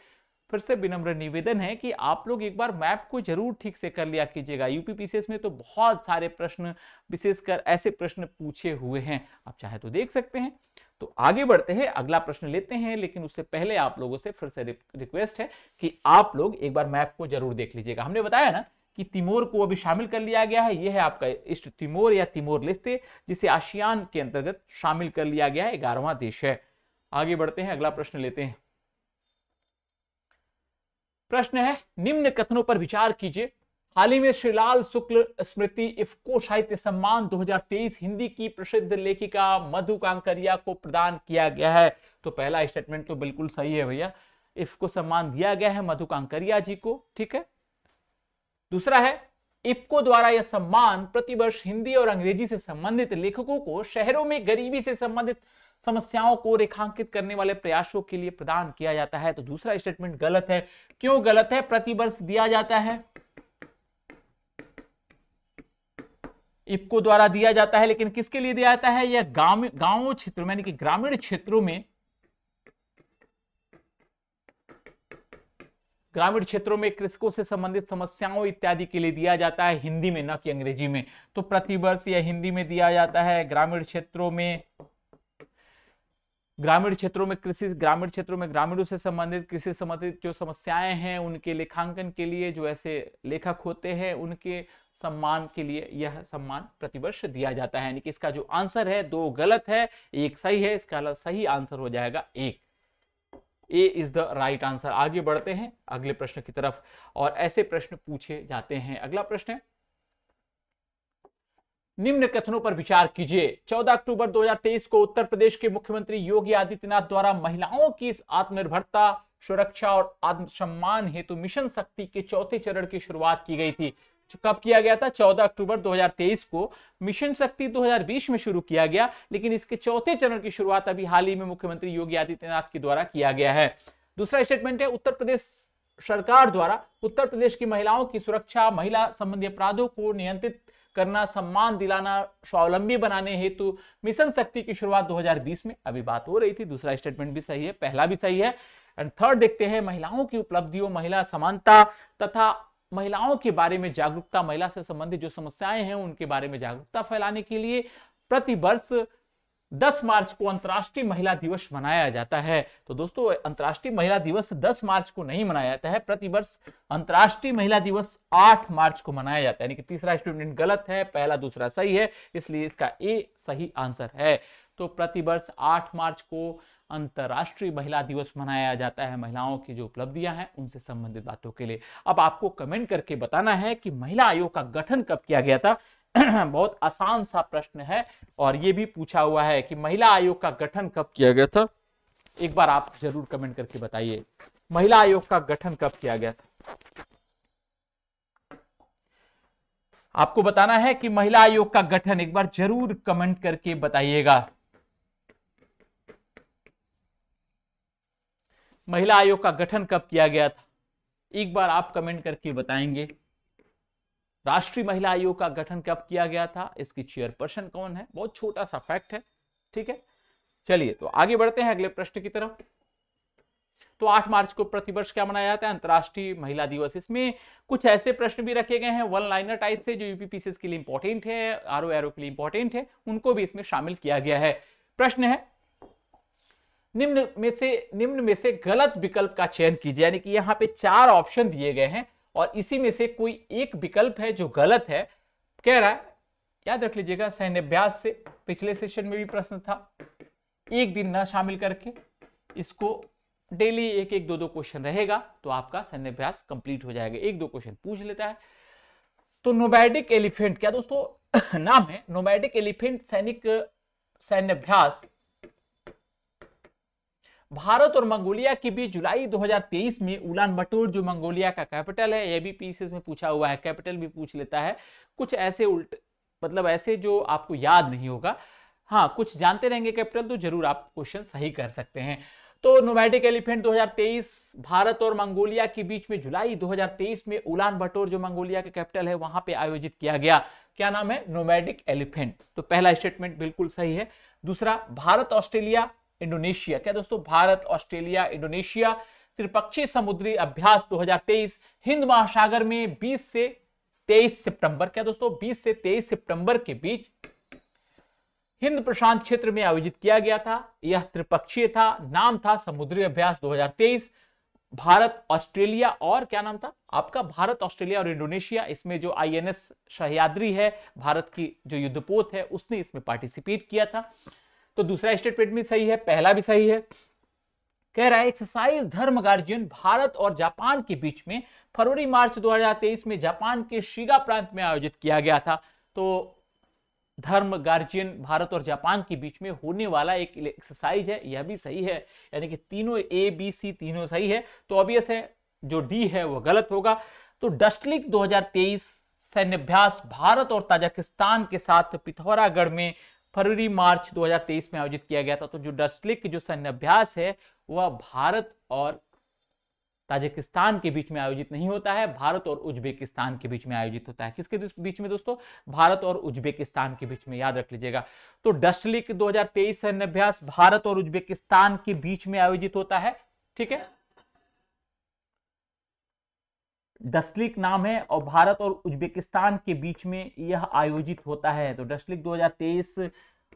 [SPEAKER 1] फिर से विनम्र निवेदन है कि आप लोग एक बार मैप को जरूर ठीक से कर लिया कीजिएगा यूपीपीसीएस में तो बहुत सारे प्रश्न विशेषकर ऐसे प्रश्न पूछे हुए हैं आप चाहे तो देख सकते हैं तो आगे बढ़ते हैं अगला प्रश्न लेते हैं लेकिन उससे पहले आप लोगों से फिर से रिक्वेस्ट है कि आप लोग एक बार मैप को जरूर देख लीजिएगा हमने बताया ना कि तिमोर को अभी शामिल कर लिया गया है यह है आपका इष्ट तिमोर या तिमोर लिस्ते जिसे आशियान के अंतर्गत शामिल कर लिया गया है ग्यारहवा देश है आगे बढ़ते हैं अगला प्रश्न लेते हैं प्रश्न है निम्न कथनों पर विचार कीजिए हाल ही में श्रीलाल शुक्ल स्मृति इफ्को साहित्य सम्मान 2023 हिंदी की प्रसिद्ध लेखिका मधु कांकरिया को प्रदान किया गया है तो पहला स्टेटमेंट तो बिल्कुल सही है भैया इफ्को सम्मान दिया गया है मधु कांकरिया जी को ठीक है दूसरा है इफ्को द्वारा यह सम्मान प्रतिवर्ष हिंदी और अंग्रेजी से संबंधित लेखकों को शहरों में गरीबी से संबंधित समस्याओं को रेखांकित करने वाले प्रयासों के लिए प्रदान किया जाता है तो दूसरा स्टेटमेंट गलत है क्यों गलत है प्रतिवर्ष दिया जाता है इपको द्वारा दिया जाता है लेकिन किसके लिए दिया जाता है यह गांव गांवों क्षेत्रों यानी कि ग्रामीण क्षेत्रों में ग्रामीण क्षेत्रों में कृषकों से संबंधित समस्याओं इत्यादि के लिए दिया जाता है हिंदी में न कि अंग्रेजी में तो प्रतिवर्ष यह हिंदी में दिया जाता है ग्रामीण क्षेत्रों में ग्रामीण क्षेत्रों में कृषि ग्रामीण क्षेत्रों में ग्रामीणों से संबंधित कृषि संबंधित जो समस्याएं हैं उनके लेखांकन के लिए जो ऐसे लेखक होते हैं उनके सम्मान के लिए यह सम्मान प्रतिवर्ष दिया जाता है यानी कि इसका जो आंसर है दो गलत है एक सही है इसका सही आंसर हो जाएगा एक A is the right answer आगे बढ़ते हैं अगले प्रश्न की तरफ और ऐसे प्रश्न पूछे जाते हैं अगला प्रश्न है निम्न कथनों पर विचार कीजिए 14 अक्टूबर 2023 को उत्तर प्रदेश के मुख्यमंत्री योगी आदित्यनाथ द्वारा महिलाओं की आत्मनिर्भरता सुरक्षा और आत्मसम्मान हेतु मिशन शक्ति के चौथे चरण की शुरुआत की गई थी कब किया गया था 14 अक्टूबर 2023 को मिशन शक्ति 2020 में शुरू किया गया लेकिन इसके चौथे चरण की शुरुआत अभी हाल ही में मुख्यमंत्री योगी आदित्यनाथ के द्वारा किया गया है दूसरा स्टेटमेंट है उत्तर प्रदेश सरकार द्वारा उत्तर प्रदेश की महिलाओं की सुरक्षा महिला संबंधी अपराधों को नियंत्रित करना सम्मान दिलाना स्वावलंबी बनाने हेतु मिशन शक्ति की शुरुआत 2020 में अभी बात हो रही थी दूसरा स्टेटमेंट भी सही है पहला भी सही है एंड थर्ड देखते हैं महिलाओं की उपलब्धियों महिला समानता तथा महिलाओं के बारे में जागरूकता महिला से संबंधित जो समस्याएं हैं उनके बारे में जागरूकता फैलाने के लिए प्रति वर्ष 10 मार्च को अंतर्राष्ट्रीय महिला दिवस मनाया जाता है तो दोस्तों अंतर्राष्ट्रीय महिला दिवस 10 मार्च को नहीं मनाया जाता है प्रतिवर्ष अंतर्राष्ट्रीय महिला दिवस 8 मार्च को मनाया जाता है यानी कि तीसरा स्टूडेंट गलत है पहला दूसरा सही है इसलिए इसका ए सही आंसर है तो प्रतिवर्ष आठ मार्च को अंतर्राष्ट्रीय महिला दिवस मनाया जाता है महिलाओं की जो उपलब्धियां हैं उनसे संबंधित बातों के लिए अब आपको कमेंट करके बताना है कि महिला आयोग का गठन कब किया गया था बहुत आसान सा प्रश्न है और ये भी पूछा हुआ है कि महिला आयोग का गठन कब किया गया था एक बार आप जरूर कमेंट करके बताइए महिला आयोग का गठन कब किया गया था आपको बताना है कि महिला आयोग का गठन एक बार जरूर कमेंट करके बताइएगा महिला आयोग का गठन कब किया गया था एक बार आप कमेंट करके बताएंगे राष्ट्रीय महिला आयोग का गठन कब किया गया था इसकी चेयरपर्सन कौन है बहुत छोटा सा फैक्ट है ठीक है चलिए तो आगे बढ़ते हैं अगले प्रश्न की तरफ तो 8 मार्च को प्रतिवर्ष क्या मनाया जाता है अंतरराष्ट्रीय महिला दिवस इसमें कुछ ऐसे प्रश्न भी रखे गए हैं वन लाइनर टाइप से जो यूपीपीसीएस के लिए इंपॉर्टेंट है आरओ एरो के लिए इंपॉर्टेंट है उनको भी इसमें शामिल किया गया है प्रश्न है निम्न में से निम्न में से गलत विकल्प का चयन कीजिए यानी कि यहाँ पे चार ऑप्शन दिए गए हैं और इसी में से कोई एक विकल्प है जो गलत है कह रहा है याद रख लीजिएगा सैन्यभ्यास से पिछले सेशन में भी प्रश्न था एक दिन ना शामिल करके इसको डेली एक एक दो दो क्वेश्चन रहेगा तो आपका सैन्यभ्यास कंप्लीट हो जाएगा एक दो क्वेश्चन पूछ लेता है तो नोबैडिक एलिफेंट क्या दोस्तों नाम है नोबैडिक एलिफेंट सैनिक सैन्यभ्यास भारत और मंगोलिया के बीच जुलाई 2023 में उलान बटोर जो मंगोलिया का कैपिटल है यह भी पीसीएस में पूछा हुआ है कैपिटल भी पूछ लेता है कुछ ऐसे उल्ट मतलब ऐसे जो आपको याद नहीं होगा हाँ कुछ जानते रहेंगे कैपिटल तो जरूर आप क्वेश्चन सही कर सकते हैं तो नोमैटिक एलिफेंट 2023 भारत और मंगोलिया के बीच में जुलाई 2023 में उलान बटोर जो मंगोलिया का कैपिटल है वहां पे आयोजित किया गया क्या नाम है नोमैटिक एलिफेंट तो पहला स्टेटमेंट बिल्कुल सही है दूसरा भारत ऑस्ट्रेलिया इंडोनेशिया क्या दोस्तों भारत ऑस्ट्रेलिया इंडोनेशिया त्रिपक्षीय समुद्री अभ्यास 2023 हिंद महासागर में 20 से 23 सितंबर क्या दोस्तों 20 से 23 सितंबर के बीच हिंद प्रशांत क्षेत्र में आयोजित किया गया था यह त्रिपक्षीय था नाम था समुद्री अभ्यास 2023 भारत ऑस्ट्रेलिया और क्या नाम था आपका भारत ऑस्ट्रेलिया और इंडोनेशिया इसमें जो आईएनएस एन है भारत की जो युद्धपोत है उसने इसमें पार्टिसिपेट किया था तो दूसरा स्टेटमेंट भी सही है पहला भी सही है कह रहा है एक्सरसाइज धर्म गार्जियन भारत और जापान के बीच में फरवरी मार्च 2023 में जापान के शिगा प्रांत में आयोजित किया गया था तो धर्म गार्जियन भारत और जापान के बीच में होने वाला एक एक्सरसाइज है यह भी सही है यानी कि तीनों ए बी सी तीनों सही है तो ऑबियस है जो डी है वह गलत होगा तो डस्टलिक 2023 सैन्य अभ्यास भारत और ताजिकिस्तान के साथ पिथौरागढ़ में फरवरी मार्च 2023 में आयोजित किया गया था तो जो डस्टलिक जो सैन्यभ्यास है वह भारत और ताजिकिस्तान के बीच में आयोजित नहीं होता है भारत और उज्बेकिस्तान के बीच में आयोजित होता है किसके बीच में दोस्तों भारत और उज्बेकिस्तान के बीच में याद रख लीजिएगा तो डस्टलिक दो हजार सैन्य अभ्यास भारत और उज्बेकिस्तान के बीच में आयोजित होता है ठीक है डस्लिक नाम है और भारत और उज्बेकिस्तान के बीच में यह आयोजित होता है तो डस्लिक 2023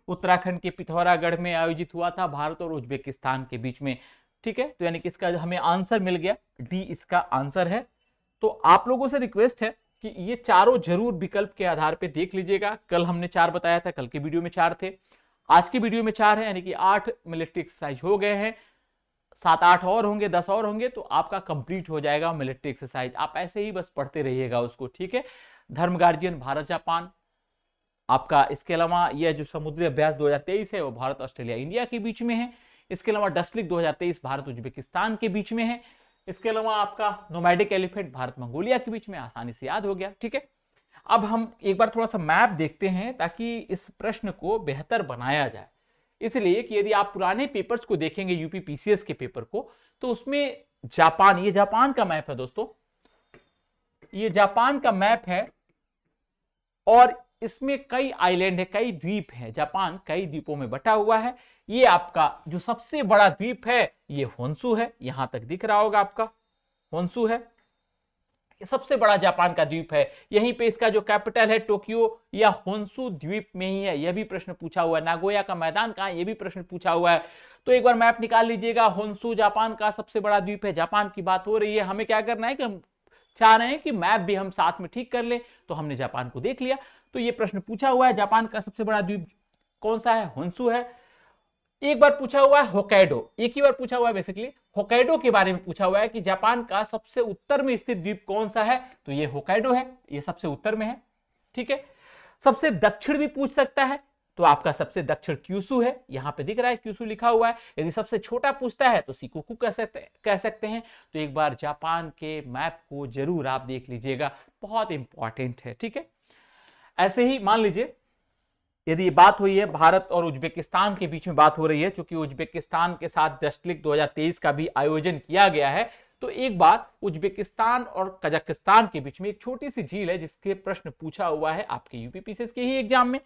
[SPEAKER 1] उत्तराखंड के पिथौरागढ़ में आयोजित हुआ था भारत और उज्बेकिस्तान के बीच में ठीक है तो यानी कि इसका हमें आंसर मिल गया डी इसका आंसर है तो आप लोगों से रिक्वेस्ट है कि ये चारों जरूर विकल्प के आधार पे देख लीजिएगा कल हमने चार बताया था कल के वीडियो में चार थे आज की वीडियो में चार है यानी कि आठ मिलिट्री एक्सरसाइज हो गए हैं सात आठ और होंगे दस और होंगे तो आपका कंप्लीट हो जाएगा मिलिट्री एक्सरसाइज आप ऐसे ही बस पढ़ते रहिएगा उसको ठीक है धर्म गार्जियन भारत जापान आपका इसके अलावा यह जो समुद्री अभ्यास 2023 है वो भारत ऑस्ट्रेलिया इंडिया के बीच में है इसके अलावा डस्टलिक 2023 भारत उज्बेकिस्तान के बीच में है इसके अलावा आपका नोमैडिक एलिफेंट भारत मंगोलिया के बीच में आसानी से याद हो गया ठीक है अब हम एक बार थोड़ा सा मैप देखते हैं ताकि इस प्रश्न को बेहतर बनाया जाए इसलिए कि यदि आप पुराने पेपर्स को देखेंगे यूपी पीसीएस के पेपर को तो उसमें जापान ये जापान का मैप है दोस्तों ये जापान का मैप है और इसमें कई आइलैंड है कई द्वीप है जापान कई द्वीपों में बटा हुआ है ये आपका जो सबसे बड़ा द्वीप है ये होन्सू है यहां तक दिख रहा होगा आपका होन्सू है सबसे बड़ा जापान का द्वीप है यहीं पे इसका जो कैपिटल है टोक्यो या होन्सु द्वीप में ही है यह भी प्रश्न पूछा हुआ है नागोया का मैदान कहाँ है यह भी प्रश्न पूछा हुआ है तो एक बार मैप निकाल लीजिएगा होन्सू जापान का सबसे बड़ा द्वीप है जापान की बात हो रही है हमें क्या करना है कि हम चाह रहे हैं कि मैप भी हम साथ में ठीक कर ले तो हमने जापान को देख लिया तो ये प्रश्न पूछा हुआ है जापान का सबसे बड़ा द्वीप कौन सा है होन्सु है एक बार पूछा हुआ है होकैडो एक ही बार पूछा हुआ है बेसिकली होकैडो के बारे में पूछा हुआ है कि जापान का सबसे उत्तर में स्थित द्वीप कौन सा है तो ये होकैडो है ये सबसे उत्तर में है ठीक है सबसे दक्षिण भी पूछ सकता है तो आपका सबसे दक्षिण क्यूसू है यहां पे दिख रहा है क्यूसू लिखा हुआ है यदि सबसे छोटा पूछता है तो सिकोकू कह सकते कह सकते हैं तो एक बार जापान के मैप को जरूर आप देख लीजिएगा बहुत इंपॉर्टेंट है ठीक है ऐसे ही मान लीजिए यदि ये बात हुई है भारत और उज्बेकिस्तान के बीच में बात हो रही है चूंकि उज्बेकिस्तान के साथ दृष्टलिक 2023 का भी आयोजन किया गया है तो एक बार उज्बेकिस्तान और कजाकिस्तान के बीच में एक छोटी सी झील है जिसके प्रश्न पूछा हुआ है आपके यूपीपीसीएस के ही एग्जाम में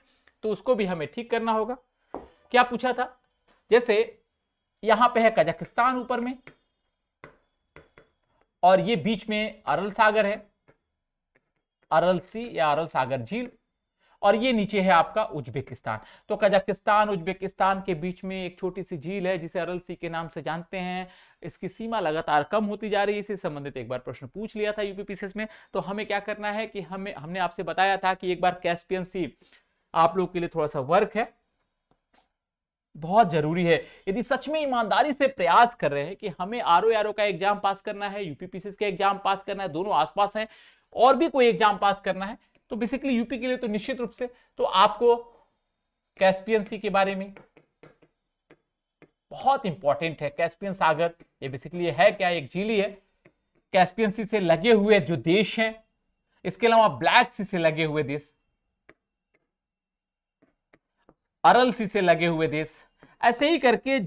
[SPEAKER 1] तो उसको भी हमें ठीक करना होगा क्या पूछा था जैसे यहां पे है कजाकिस्तान ऊपर में और ये बीच में अरल सागर है अरल सी या अरल सागर झील और ये नीचे है आपका उज्बेकिस्तान तो कजाकिस्तान उज्बेकिस्तान के बीच में एक छोटी सी झील है जिसे अरल सी के नाम से जानते हैं इसकी सीमा लगातार कम होती जा रही है इससे संबंधित एक बार प्रश्न पूछ लिया था यूपीपीसीएस में तो हमें क्या करना है कि हमें हमने आपसे बताया था कि एक बार कैस्पियन सी आप लोग के लिए थोड़ा सा वर्क है बहुत जरूरी है यदि सच में ईमानदारी से प्रयास कर रहे हैं कि हमें आर ओ का एग्जाम पास करना है यूपीपीसीएस का एग्जाम पास करना है दोनों आसपास हैं और भी कोई एग्जाम पास करना है तो बेसिकली यूपी के लिए तो निश्चित रूप से तो आपको कैस्पियन सी के बारे में बहुत इंपॉर्टेंट है कैस्पियन सागर ये बेसिकली है क्या एक झीली है कैस्पियन सी से लगे हुए जो देश हैं इसके अलावा ब्लैक सी से लगे हुए देश अरल सी से लगे हुए देश ऐसे ही करके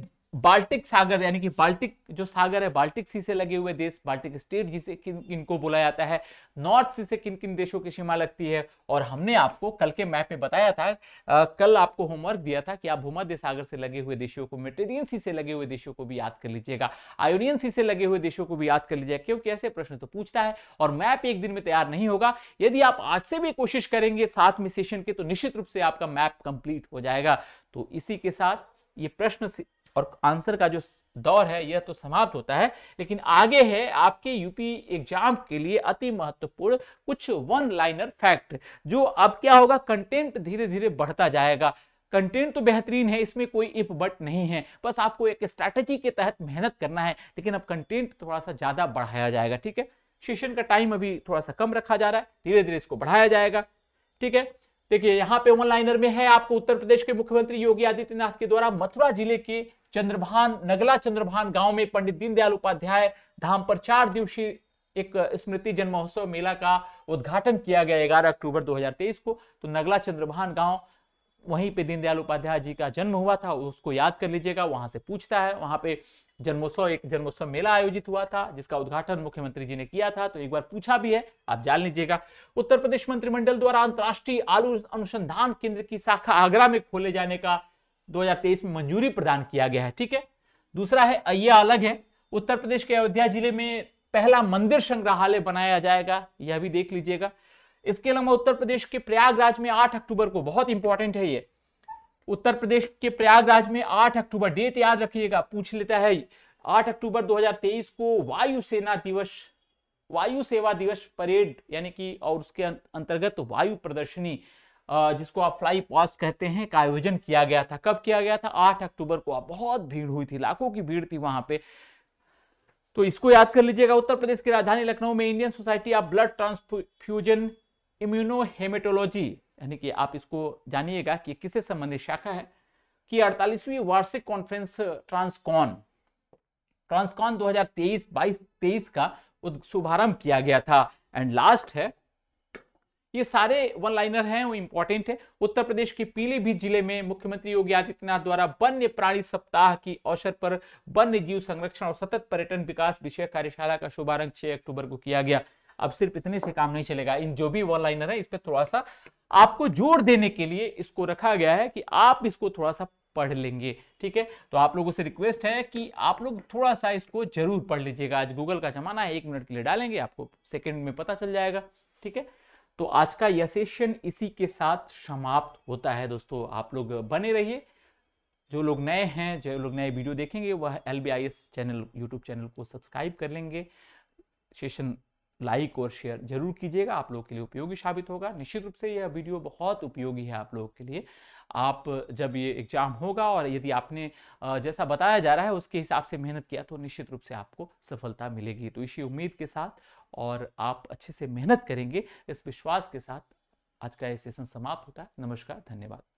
[SPEAKER 1] बाल्टिक सागर यानी कि बाल्टिक जो सागर है बाल्टिक सी से लगे हुए देश बाल्टिक स्टेट जिसे किन किनको बोला जाता है नॉर्थ सी से किन किन देशों की सीमा लगती है और हमने आपको कल के मैप में बताया था आ, कल आपको होमवर्क दिया था कि आप भूमध्य सागर से लगे हुए देशों को मेटेरियन सी से लगे हुए देशों को भी याद कर लीजिएगा आयोनियन सी से लगे हुए देशों को भी याद कर लीजिएगा क्योंकि ऐसे प्रश्न तो पूछता है और मैप एक दिन में तैयार नहीं होगा यदि आप आज से भी कोशिश करेंगे साथ में सेशन के तो निश्चित रूप से आपका मैप कंप्लीट हो जाएगा तो इसी के साथ ये प्रश्न और आंसर का जो दौर है यह तो समाप्त होता है लेकिन आगे है आपके यूपी एग्जाम के लिए अति महत्वपूर्ण कुछ वन लाइनर फैक्ट जो अब क्या होगा कंटेंट धीरे धीरे बढ़ता जाएगा कंटेंट तो बेहतरीन है इसमें कोई इफ बट नहीं है बस आपको एक स्ट्रैटेजी के तहत मेहनत करना है लेकिन अब कंटेंट थोड़ा सा ज़्यादा बढ़ाया जाएगा ठीक है सेशन का टाइम अभी थोड़ा सा कम रखा जा रहा है धीरे धीरे इसको बढ़ाया जाएगा ठीक है देखिए यहाँ पे वन लाइनर में है आपको उत्तर प्रदेश के मुख्यमंत्री योगी आदित्यनाथ के द्वारा मथुरा जिले के चंद्रभान नगला चंद्रभान गांव में पंडित दीनदयाल उपाध्याय धाम पर चार दिवसीय एक स्मृति जन्म महोत्सव मेला का उद्घाटन किया गया ग्यारह अक्टूबर 2023 को तो नगला चंद्रभान गांव वहीं पे दीनदयाल उपाध्याय जी का जन्म हुआ था उसको याद कर लीजिएगा वहां से पूछता है वहां पे जन्मोत्सव एक जन्मोत्सव मेला आयोजित हुआ था जिसका उद्घाटन मुख्यमंत्री जी ने किया था तो एक बार पूछा भी है आप जान लीजिएगा उत्तर प्रदेश मंत्रिमंडल द्वारा अंतर्राष्ट्रीय आलू अनुसंधान केंद्र की शाखा आगरा में खोले जाने का 2023 में मंजूरी प्रदान किया गया है ठीक है दूसरा है यह अलग है उत्तर प्रदेश के अयोध्या जिले में पहला मंदिर संग्रहालय बनाया जाएगा यह भी देख लीजिएगा इसके अलावा उत्तर प्रदेश के प्रयागराज में 8 अक्टूबर को बहुत इंपॉर्टेंट है ये उत्तर प्रदेश के प्रयागराज में 8 अक्टूबर डेट याद रखिएगा पूछ लेता है 8 अक्टूबर 2023 को वायुसेना दिवस वायु सेवा दिवस परेड यानी कि और उसके अं-, अंतर्गत वायु प्रदर्शनी जिसको आप फ्लाई पास्ट कहते हैं का आयोजन किया गया था कब किया गया था आठ अक्टूबर को बहुत भीड़ हुई थी लाखों की भीड़ थी वहां पे तो इसको याद कर लीजिएगा उत्तर प्रदेश की राजधानी लखनऊ में Indian society of blood transfusion immunohaematology यानी कि आप इसको जानिएगा कि किससे संबंधित शाखा है कि अड़तालीसवीं वार्षिक कॉन्फ्रेंस ट्रांसकॉन ट्रांसकॉन दो हजार का शुभारंभ किया गया था एंड लास्ट है ये सारे वन लाइनर हैं वो इंपॉर्टेंट है उत्तर प्रदेश के पीलीभीत जिले में मुख्यमंत्री योगी आदित्यनाथ द्वारा वन्य प्राणी सप्ताह की अवसर पर वन्य जीव संरक्षण और सतत पर्यटन विकास विषय कार्यशाला का शुभारंभ छह अक्टूबर को किया गया अब सिर्फ इतने से काम नहीं चलेगा इन जो भी वन लाइनर है इस पर थोड़ा सा आपको जोर देने के लिए इसको रखा गया है कि आप इसको थोड़ा सा पढ़ लेंगे ठीक है तो आप लोगों से रिक्वेस्ट है कि आप लोग थोड़ा सा इसको जरूर पढ़ लीजिएगा आज गूगल का जमाना है एक मिनट के लिए डालेंगे आपको सेकंड में पता चल जाएगा ठीक है तो आज का यह सेशन इसी के साथ समाप्त होता है दोस्तों आप लोग बने रहिए जो लोग नए हैं जो लोग नए वीडियो देखेंगे वह एल चैनल यूट्यूब चैनल को सब्सक्राइब कर लेंगे सेशन लाइक और शेयर जरूर कीजिएगा आप लोगों के लिए उपयोगी साबित होगा निश्चित रूप से यह वीडियो बहुत उपयोगी है आप लोगों के लिए आप जब ये एग्जाम होगा और यदि आपने जैसा बताया जा रहा है उसके हिसाब से मेहनत किया तो निश्चित रूप से आपको सफलता मिलेगी तो इसी उम्मीद के साथ और आप अच्छे से मेहनत करेंगे इस विश्वास के साथ आज का ये सेशन समाप्त होता है नमस्कार धन्यवाद